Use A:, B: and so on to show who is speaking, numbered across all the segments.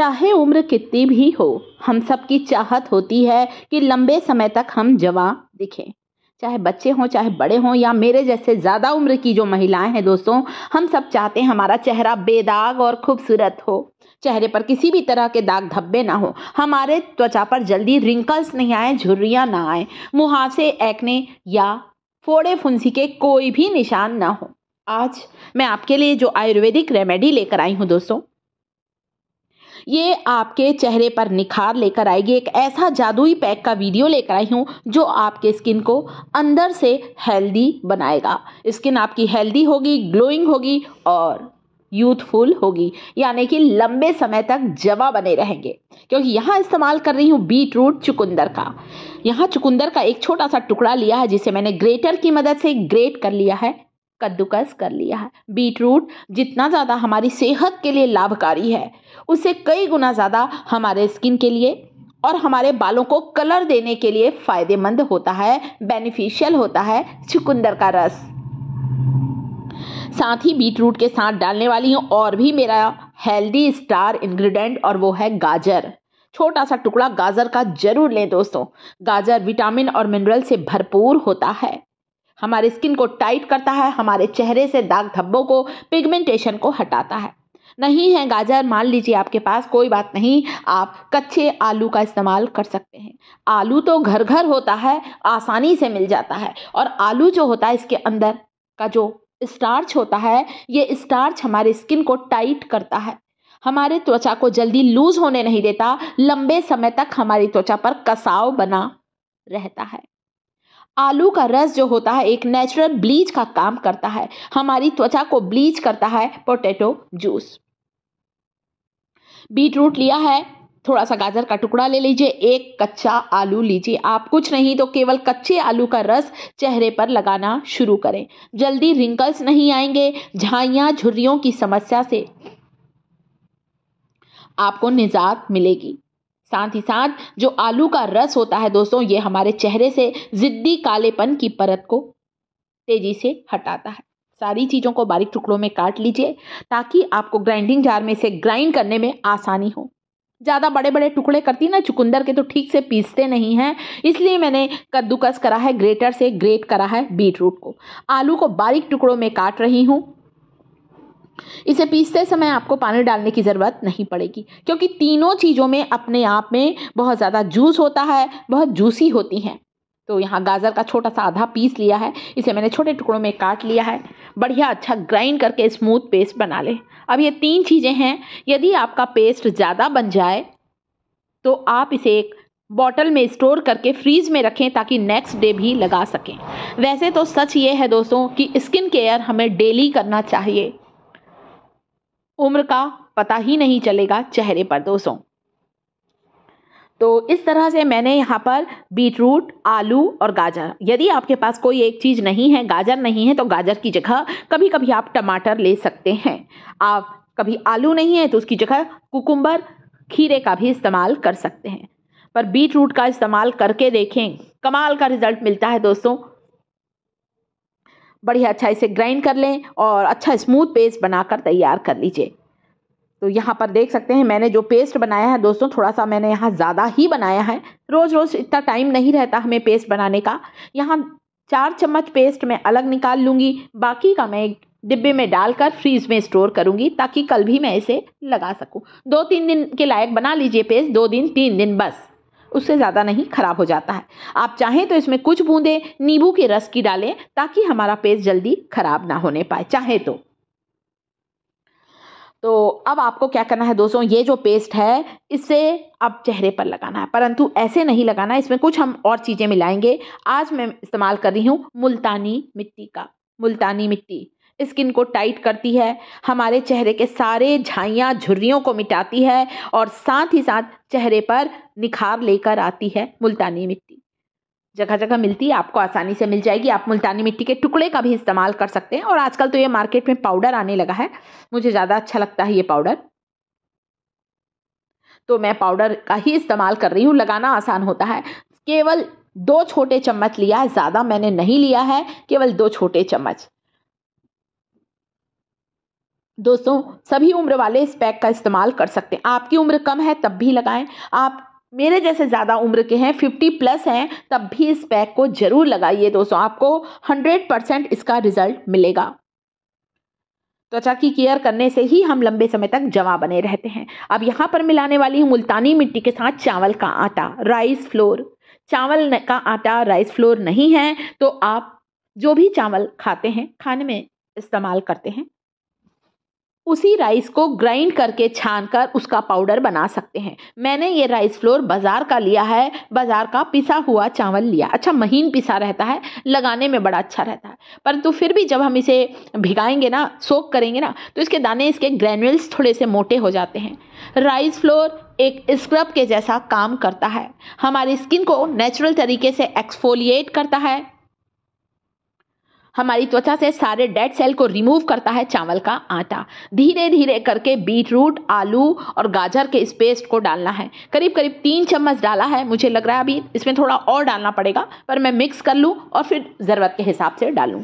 A: चाहे उम्र कितनी भी हो हम सब की चाहत होती है कि लंबे समय तक हम जवा दिखें चाहे बच्चे हों चाहे बड़े हों या मेरे जैसे ज़्यादा उम्र की जो महिलाएं हैं दोस्तों हम सब चाहते हैं हमारा चेहरा बेदाग और खूबसूरत हो चेहरे पर किसी भी तरह के दाग धब्बे ना हो हमारे त्वचा पर जल्दी रिंकल्स नहीं आए झुर्रियाँ ना आए मुहासे एक्ने या फोड़े फुंसी के कोई भी निशान ना हो आज मैं आपके लिए जो आयुर्वेदिक रेमेडी लेकर आई हूँ दोस्तों ये आपके चेहरे पर निखार लेकर आएगी एक ऐसा जादुई पैक का वीडियो लेकर आई हूँ जो आपके स्किन को अंदर से हेल्दी बनाएगा स्किन आपकी हेल्दी होगी ग्लोइंग होगी और यूथफुल होगी यानी कि लंबे समय तक जवा बने रहेंगे क्योंकि यहाँ इस्तेमाल कर रही हूँ बीट रूट चुकंदर का यहाँ चुकंदर का एक छोटा सा टुकड़ा लिया है जिसे मैंने ग्रेटर की मदद से ग्रेट कर लिया है कद्दूकस कर लिया है बीटरूट जितना ज़्यादा हमारी सेहत के लिए लाभकारी है उसे कई गुना ज़्यादा हमारे स्किन के लिए और हमारे बालों को कलर देने के लिए फ़ायदेमंद होता है बेनिफिशियल होता है चुकंदर का रस साथ ही बीटरूट के साथ डालने वाली हूँ और भी मेरा हेल्दी स्टार इंग्रेडिएंट और वो है गाजर छोटा सा टुकड़ा गाजर का जरूर लें दोस्तों गाजर विटामिन और मिनरल से भरपूर होता है हमारे स्किन को टाइट करता है हमारे चेहरे से दाग धब्बों को पिगमेंटेशन को हटाता है नहीं है गाजर मान लीजिए आपके पास कोई बात नहीं आप कच्चे आलू का इस्तेमाल कर सकते हैं आलू तो घर घर होता है आसानी से मिल जाता है और आलू जो होता है इसके अंदर का जो स्टार्च होता है ये स्टार्च हमारे स्किन को टाइट करता है हमारे त्वचा को जल्दी लूज होने नहीं देता लंबे समय तक हमारी त्वचा पर कसाव बना रहता है आलू का रस जो होता है एक नेचुरल ब्लीच का काम करता है हमारी त्वचा को ब्लीच करता है पोटैटो जूस बीट रूट लिया है थोड़ा सा गाजर का टुकड़ा ले लीजिए एक कच्चा आलू लीजिए आप कुछ नहीं तो केवल कच्चे आलू का रस चेहरे पर लगाना शुरू करें जल्दी रिंकल्स नहीं आएंगे झाइयाँ झुर्रियों की समस्या से आपको निजात मिलेगी साथ ही साथ जो आलू का रस होता है दोस्तों ये हमारे चेहरे से ज़िद्दी कालेपन की परत को तेज़ी से हटाता है सारी चीज़ों को बारीक टुकड़ों में काट लीजिए ताकि आपको ग्राइंडिंग जार में इसे ग्राइंड करने में आसानी हो ज़्यादा बड़े बड़े टुकड़े करती ना चुकंदर के तो ठीक से पीसते नहीं हैं इसलिए मैंने कद्दूकस करा है ग्रेटर से ग्रेट करा है बीट रूट को आलू को बारीक टुकड़ों में काट रही हूँ इसे पीसते समय आपको पानी डालने की ज़रूरत नहीं पड़ेगी क्योंकि तीनों चीज़ों में अपने आप में बहुत ज़्यादा जूस होता है बहुत जूसी होती हैं तो यहाँ गाजर का छोटा सा आधा पीस लिया है इसे मैंने छोटे टुकड़ों में काट लिया है बढ़िया अच्छा ग्राइंड करके स्मूथ पेस्ट बना लें अब ये तीन चीज़ें हैं यदि आपका पेस्ट ज़्यादा बन जाए तो आप इसे एक बॉटल में स्टोर करके फ्रीज में रखें ताकि नेक्स्ट डे भी लगा सकें वैसे तो सच ये है दोस्तों कि स्किन केयर हमें डेली करना चाहिए उम्र का पता ही नहीं चलेगा चेहरे पर दोस्तों तो इस तरह से मैंने यहाँ पर बीट रूट आलू और गाजर यदि आपके पास कोई एक चीज़ नहीं है गाजर नहीं है तो गाजर की जगह कभी कभी आप टमाटर ले सकते हैं आप कभी आलू नहीं है तो उसकी जगह कुकुम्बर खीरे का भी इस्तेमाल कर सकते हैं पर बीट रूट का इस्तेमाल करके देखें कमाल का रिजल्ट मिलता है दोस्तों बढ़िया अच्छा इसे ग्राइंड कर लें और अच्छा स्मूथ पेस्ट बनाकर तैयार कर लीजिए तो यहाँ पर देख सकते हैं मैंने जो पेस्ट बनाया है दोस्तों थोड़ा सा मैंने यहाँ ज़्यादा ही बनाया है रोज़ रोज़ इतना टाइम नहीं रहता हमें पेस्ट बनाने का यहाँ चार चम्मच पेस्ट मैं अलग निकाल लूँगी बाकी का मैं डिब्बे में डालकर फ्रीज में स्टोर करूँगी ताकि कल भी मैं इसे लगा सकूँ दो तीन दिन के लायक बना लीजिए पेस्ट दो दिन तीन दिन बस उससे ज़्यादा नहीं खराब हो जाता है आप चाहें तो इसमें कुछ बूंदे नींबू के रस की डालें ताकि हमारा पेस्ट जल्दी खराब ना होने पाए चाहे तो तो अब आपको क्या करना है दोस्तों ये जो पेस्ट है इसे अब चेहरे पर लगाना है परंतु ऐसे नहीं लगाना है इसमें कुछ हम और चीज़ें मिलाएंगे आज मैं इस्तेमाल कर रही हूँ मुल्तानी मिट्टी का मुल्तानी मिट्टी स्किन को टाइट करती है हमारे चेहरे के सारे झाइयाँ झुर्रियों को मिटाती है और साथ ही साथ चेहरे पर निखार लेकर आती है मुल्तानी मिट्टी जगह जगह मिलती है आपको आसानी से मिल जाएगी आप मुल्तानी मिट्टी के टुकड़े का भी इस्तेमाल कर सकते हैं और आजकल तो ये मार्केट में पाउडर आने लगा है मुझे ज़्यादा अच्छा लगता है ये पाउडर तो मैं पाउडर का ही इस्तेमाल कर रही हूँ लगाना आसान होता है केवल दो छोटे चम्मच लिया है ज़्यादा मैंने नहीं लिया है केवल दो छोटे चम्मच दोस्तों सभी उम्र वाले इस पैक का इस्तेमाल कर सकते हैं आपकी उम्र कम है तब भी लगाएं आप मेरे जैसे ज़्यादा उम्र के हैं 50 प्लस हैं तब भी इस पैक को ज़रूर लगाइए दोस्तों आपको 100 परसेंट इसका रिजल्ट मिलेगा त्वचा की केयर करने से ही हम लंबे समय तक जमा बने रहते हैं अब यहाँ पर मिलाने वाली हूँ मुल्तानी मिट्टी के साथ चावल का आटा राइस फ्लोर चावल का आटा राइस फ्लोर नहीं है तो आप जो भी चावल खाते हैं खाने में इस्तेमाल करते हैं उसी राइस को ग्राइंड करके छान कर उसका पाउडर बना सकते हैं मैंने ये राइस फ्लोर बाज़ार का लिया है बाज़ार का पिसा हुआ चावल लिया अच्छा महीन पिसा रहता है लगाने में बड़ा अच्छा रहता है परंतु फिर भी जब हम इसे भिगाएंगे ना सोक करेंगे ना तो इसके दाने इसके ग्रैनुअल्स थोड़े से मोटे हो जाते हैं राइस फ्लोर एक स्क्रब के जैसा काम करता है हमारी स्किन को नेचुरल तरीके से एक्सफोलिएट करता है हमारी त्वचा से सारे डेड सेल को रिमूव करता है चावल का आटा धीरे धीरे करके बीट रूट आलू और गाजर के इस पेस्ट को डालना है करीब करीब तीन चम्मच डाला है मुझे लग रहा है अभी इसमें थोड़ा और डालना पड़ेगा पर मैं मिक्स कर लूँ और फिर ज़रूरत के हिसाब से डालूँ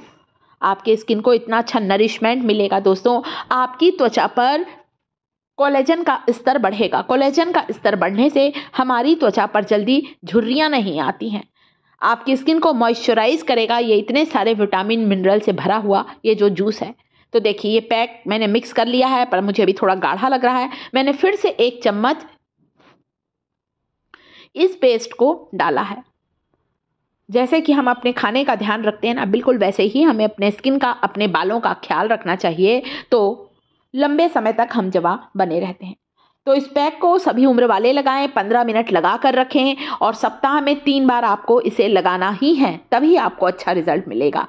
A: आपके स्किन को इतना अच्छा नरिशमेंट मिलेगा दोस्तों आपकी त्वचा पर कोलेजन का स्तर बढ़ेगा कोलेजन का स्तर बढ़ने से हमारी त्वचा पर जल्दी झुर्रियाँ नहीं आती हैं आपकी स्किन को मॉइस्चराइज करेगा ये इतने सारे विटामिन मिनरल से भरा हुआ ये जो जूस है तो देखिए ये पैक मैंने मिक्स कर लिया है पर मुझे अभी थोड़ा गाढ़ा लग रहा है मैंने फिर से एक चम्मच इस पेस्ट को डाला है जैसे कि हम अपने खाने का ध्यान रखते हैं ना बिल्कुल वैसे ही हमें अपने स्किन का अपने बालों का ख्याल रखना चाहिए तो लंबे समय तक हम जवा बने रहते हैं तो इस पैक को सभी उम्र वाले लगाएं पंद्रह मिनट लगा कर रखें और सप्ताह में तीन बार आपको इसे लगाना ही है तभी आपको अच्छा रिजल्ट मिलेगा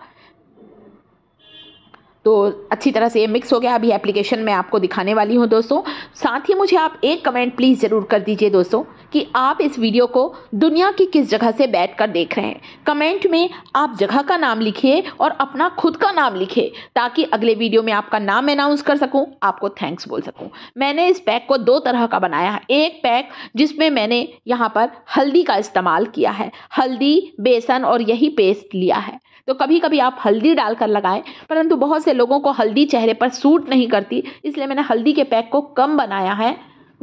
A: तो अच्छी तरह से ये मिक्स हो गया अभी एप्लीकेशन मैं आपको दिखाने वाली हूँ दोस्तों साथ ही मुझे आप एक कमेंट प्लीज़ ज़रूर कर दीजिए दोस्तों कि आप इस वीडियो को दुनिया की किस जगह से बैठ कर देख रहे हैं कमेंट में आप जगह का नाम लिखिए और अपना खुद का नाम लिखिए ताकि अगले वीडियो में आपका नाम अनाउंस कर सकूँ आपको थैंक्स बोल सकूँ मैंने इस पैक को दो तरह का बनाया है एक पैक जिसमें मैंने यहाँ पर हल्दी का इस्तेमाल किया है हल्दी बेसन और यही पेस्ट लिया है तो कभी कभी आप हल्दी डालकर लगाएं परंतु बहुत से लोगों को हल्दी चेहरे पर सूट नहीं करती इसलिए मैंने हल्दी के पैक को कम बनाया है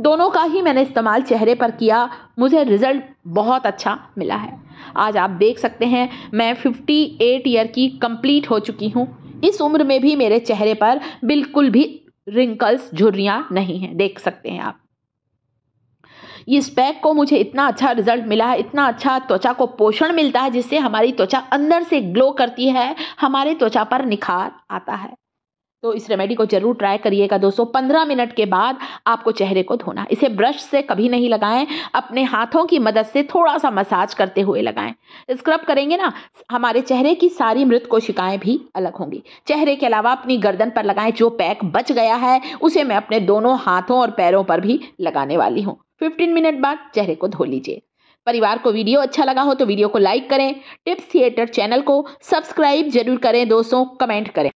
A: दोनों का ही मैंने इस्तेमाल चेहरे पर किया मुझे रिज़ल्ट बहुत अच्छा मिला है आज आप देख सकते हैं मैं 58 ईयर की कंप्लीट हो चुकी हूँ इस उम्र में भी मेरे चेहरे पर बिल्कुल भी रिंकल्स झुर्रियाँ नहीं हैं देख सकते हैं आप इस पैक को मुझे इतना अच्छा रिजल्ट मिला है इतना अच्छा त्वचा को पोषण मिलता है जिससे हमारी त्वचा अंदर से ग्लो करती है हमारे त्वचा पर निखार आता है तो इस रेमेडी को जरूर ट्राई करिएगा दोस्तों पंद्रह मिनट के बाद आपको चेहरे को धोना इसे ब्रश से कभी नहीं लगाएं अपने हाथों की मदद से थोड़ा सा मसाज करते हुए लगाएं स्क्रब करेंगे ना हमारे चेहरे की सारी मृत कोशिकाएं भी अलग होंगी चेहरे के अलावा अपनी गर्दन पर लगाएं जो पैक बच गया है उसे मैं अपने दोनों हाथों और पैरों पर भी लगाने वाली हूँ 15 मिनट बाद चेहरे को धो लीजिए परिवार को वीडियो अच्छा लगा हो तो वीडियो को लाइक करें टिप्स थिएटर चैनल को सब्सक्राइब जरूर करें दोस्तों कमेंट करें